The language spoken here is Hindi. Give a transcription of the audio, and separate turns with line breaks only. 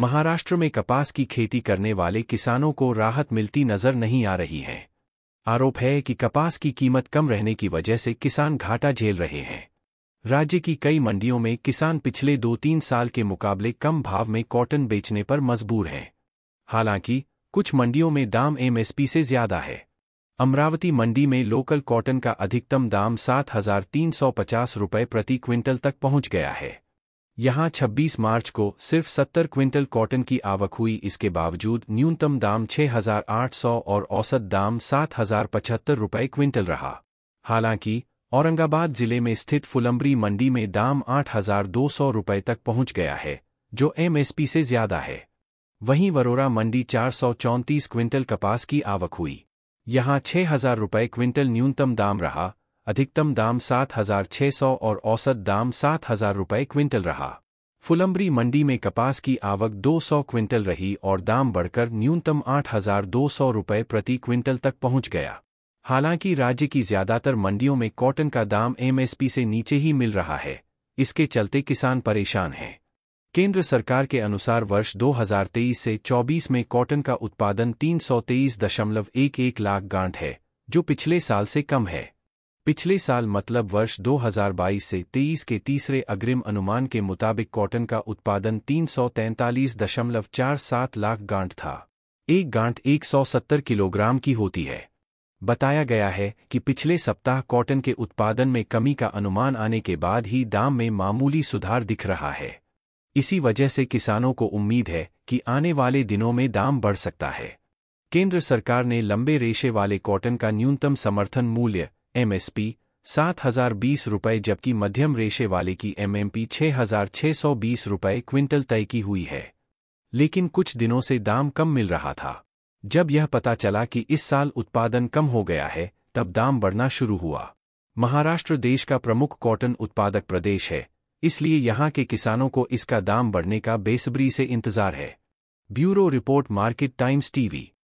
महाराष्ट्र में कपास की खेती करने वाले किसानों को राहत मिलती नजर नहीं आ रही है आरोप है कि कपास की कीमत कम रहने की वजह से किसान घाटा झेल रहे हैं राज्य की कई मंडियों में किसान पिछले दो तीन साल के मुकाबले कम भाव में कॉटन बेचने पर मजबूर हैं हालांकि कुछ मंडियों में दाम एमएसपी से ज्यादा है अमरावती मंडी में लोकल कॉटन का अधिकतम दाम सात हजार तीन सौ पचास रुपये प्रति क्विंटल तक पहुंच गया है यहां 26 मार्च को सिर्फ 70 क्विंटल कॉटन की आवक हुई इसके बावजूद न्यूनतम दाम 6,800 और औसत दाम सात हजार पचहत्तर रुपये क्विंटल रहा हालांकि औरंगाबाद जिले में स्थित फुलंबरी मंडी में दाम 8,200 रुपये तक पहुंच गया है जो एमएसपी से ज्यादा है वहीं वरोरा मंडी चार क्विंटल कपास की आवक हुई यहां छह हजार रुपये क्विंटल न्यूनतम दाम रहा अधिकतम दाम सात हजार छह सौ और औसत दाम सात हजार रुपये क्विंटल रहा फुलंबरी मंडी में कपास की आवक 200 क्विंटल रही और दाम बढ़कर न्यूनतम 8,200 रुपये प्रति क्विंटल तक पहुंच गया हालांकि राज्य की ज्यादातर मंडियों में कॉटन का दाम एमएसपी से नीचे ही मिल रहा है इसके चलते किसान परेशान हैं केंद्र सरकार के अनुसार वर्ष 2023 से 24 में कॉटन का उत्पादन तीन लाख गांठ है जो पिछले साल से कम है पिछले साल मतलब वर्ष 2022 से 23 के तीसरे अग्रिम अनुमान के मुताबिक कॉटन का उत्पादन तीन लाख गांठ था एक गांठ 170 किलोग्राम की होती है बताया गया है कि पिछले सप्ताह कॉटन के उत्पादन में कमी का अनुमान आने के बाद ही दाम में मामूली सुधार दिख रहा है इसी वजह से किसानों को उम्मीद है कि आने वाले दिनों में दाम बढ़ सकता है केंद्र सरकार ने लंबे रेशे वाले कॉटन का न्यूनतम समर्थन मूल्य एमएसपी सात हजार बीस रुपये जबकि मध्यम रेशे वाले की एमएमपी छह हजार छह सौ बीस रुपये क्विंटल तय की हुई है लेकिन कुछ दिनों से दाम कम मिल रहा था जब यह पता चला कि इस साल उत्पादन कम हो गया है तब दाम बढ़ना शुरू हुआ महाराष्ट्र देश का प्रमुख कॉटन उत्पादक प्रदेश है इसलिए यहां के किसानों को इसका दाम बढ़ने का बेसब्री से इंतजार है bureau report Market Times TV